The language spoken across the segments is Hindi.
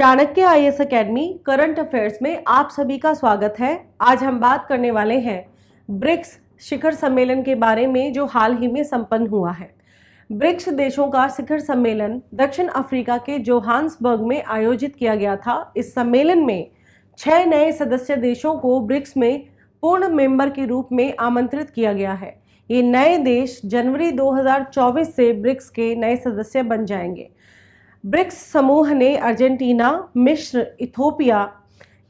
Chanakya I S academy current affairs में आप सभी का स्वागत है आज हम बात करने वाले हैं ब्रिक्स शिखर सम्मेलन के बारे में जो हाल ही में संपन्न हुआ है ब्रिक्स देशों का शिखर सम्मेलन दक्षिण अफ्रीका के जोहान्सबर्ग में आयोजित किया गया था इस सम्मेलन में छह नए सदस्य देशों को ब्रिक्स में पूर्ण मेंबर के रूप में आमंत्रित किया गया है ये नए देश जनवरी 2024 से ब्रिक्स के नए सदस्य बन जाएंगे ब्रिक्स समूह ने अर्जेंटीना मिश्र इथोपिया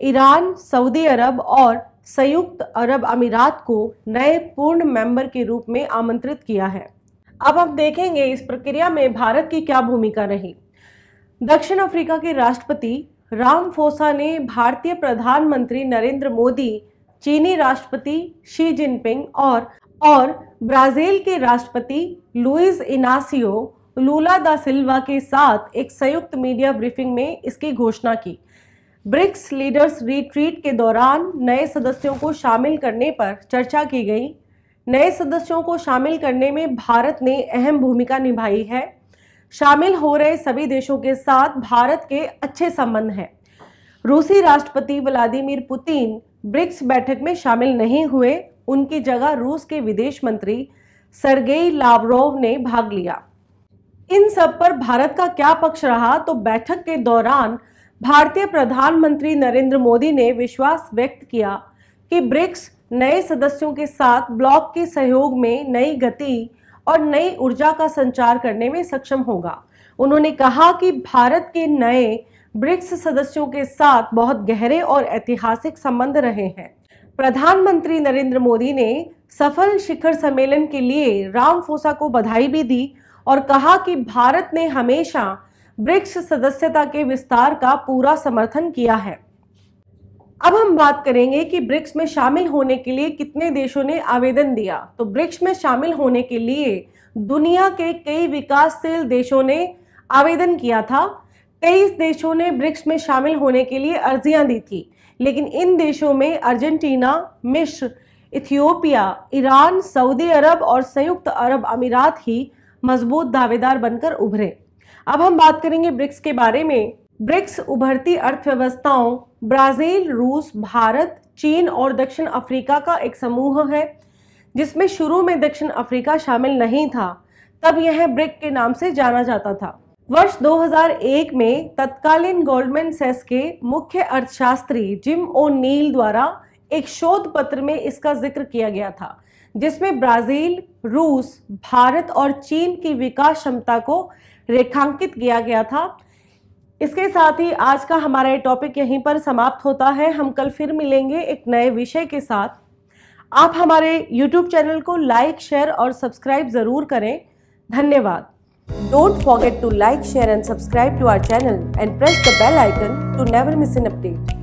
ईरान सऊदी अरब और संयुक्त अरब अमीरात को नए पूर्ण मेंबर के रूप में आमंत्रित किया है अब हम देखेंगे इस प्रक्रिया में भारत की क्या भूमिका रही दक्षिण अफ्रीका के राष्ट्रपति राम फोसा ने भारतीय प्रधानमंत्री नरेंद्र मोदी चीनी राष्ट्रपति शी जिनपिंग और और ब्राज़ील के राष्ट्रपति लुइस इनासियो लूला दा सिल्वा के साथ एक संयुक्त मीडिया ब्रीफिंग में इसकी घोषणा की ब्रिक्स लीडर्स रिट्रीट के दौरान नए सदस्यों को शामिल करने पर चर्चा की गई नए सदस्यों को शामिल करने में भारत ने अहम भूमिका निभाई है शामिल हो रहे सभी देशों के साथ भारत के अच्छे संबंध हैं रूसी राष्ट्रपति व्लादिमीर पुतिन ब्रिक्स बैठक में शामिल नहीं हुए उनकी जगह रूस के विदेश मंत्री सरगेई लावरोव ने भाग लिया इन सब पर भारत का क्या पक्ष रहा तो बैठक के दौरान भारतीय प्रधानमंत्री नरेंद्र मोदी ने विश्वास व्यक्त किया कि ब्रिक्स नए सदस्यों के साथ ब्लॉक के सहयोग में नई गति और नई ऊर्जा का संचार करने में सक्षम होगा उन्होंने कहा कि भारत के नए ब्रिक्स सदस्यों के साथ बहुत गहरे और ऐतिहासिक संबंध रहे हैं प्रधानमंत्री नरेंद्र मोदी ने सफल शिखर सम्मेलन के लिए रामफोसा को बधाई भी दी और कहा कि भारत ने हमेशा ब्रिक्स सदस्यता के विस्तार का पूरा समर्थन किया है अब हम बात करेंगे कि ब्रिक्स में शामिल होने के लिए कितने देशों ने आवेदन दिया तो ब्रिक्स में शामिल होने के लिए दुनिया के कई विकासशील देशों ने आवेदन किया था तेईस देशों ने ब्रिक्स में शामिल होने के लिए अर्जियां दी थी लेकिन इन देशों में अर्जेंटीना मिश्र इथियोपिया ईरान सऊदी अरब और संयुक्त अरब अमीरात ही मजबूत दावेदार बनकर उभरे अब हम बात करेंगे ब्रिक्स के बारे में ब्रिक्स उभरती अर्थव्यवस्थाओं ब्राजील रूस भारत चीन और दक्षिण अफ्रीका का एक समूह है जिसमें शुरू में दक्षिण अफ्रीका शामिल नहीं था तब यह ब्रिक के नाम से जाना जाता था वर्ष 2001 में तत्कालीन गोल्डमैन सेस के मुख्य अर्थशास्त्री जिम ओ नील द्वारा एक शोध पत्र में इसका जिक्र किया गया था जिसमें ब्राजील रूस भारत और चीन की विकास क्षमता को रेखांकित किया गया था इसके साथ ही आज का हमारा ये टॉपिक यहीं पर समाप्त होता है हम कल फिर मिलेंगे एक नए विषय के साथ आप हमारे यूट्यूब चैनल को लाइक शेयर और सब्सक्राइब ज़रूर करें धन्यवाद don't forget to like share and subscribe to our channel and press the bell icon to never miss an update